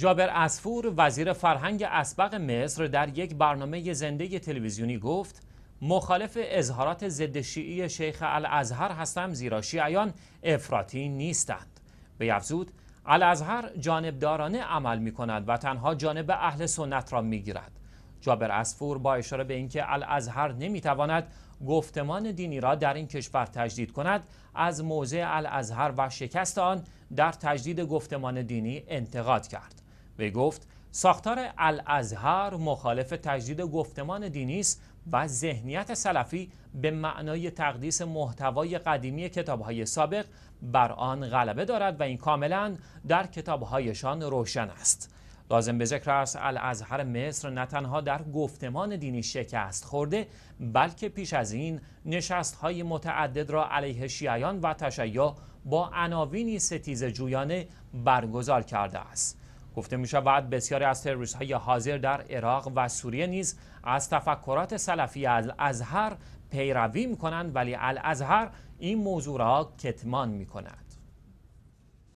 جابر اسفور وزیر فرهنگ اسبق مصر در یک برنامه زنده تلویزیونی گفت مخالف اظهارات ضد شیعی شیخ الازهر هستم زیرا شیعیان افراطی نیستند به افزود الازهر جانبدارانه عمل می کند و تنها جانب اهل سنت را می گیرد جابر اسفور با اشاره به اینکه الازهر تواند گفتمان دینی را در این کشور تجدید کند از موضع الازهر و شکست آن در تجدید گفتمان دینی انتقاد کرد وی گفت ساختار الازهر مخالف تجدید گفتمان دینی است و ذهنیت سلفی به معنای تقدیس محتوای قدیمی کتابهای سابق بر آن غلبه دارد و این کاملا در کتابهایشان روشن است لازم به ذکر است الازهر مصر نه تنها در گفتمان دینی شکست خورده بلکه پیش از این نشستهای متعدد را علیه شیعیان و تشیع با عناوینی ستیز جویانه برگزار کرده است گفته می شود بسیاری از تروریست های حاضر در عراق و سوریه نیز از تفکرات سلفی الازهر پیروی می کنند ولی الازهر این موضوع را کتمان می کند.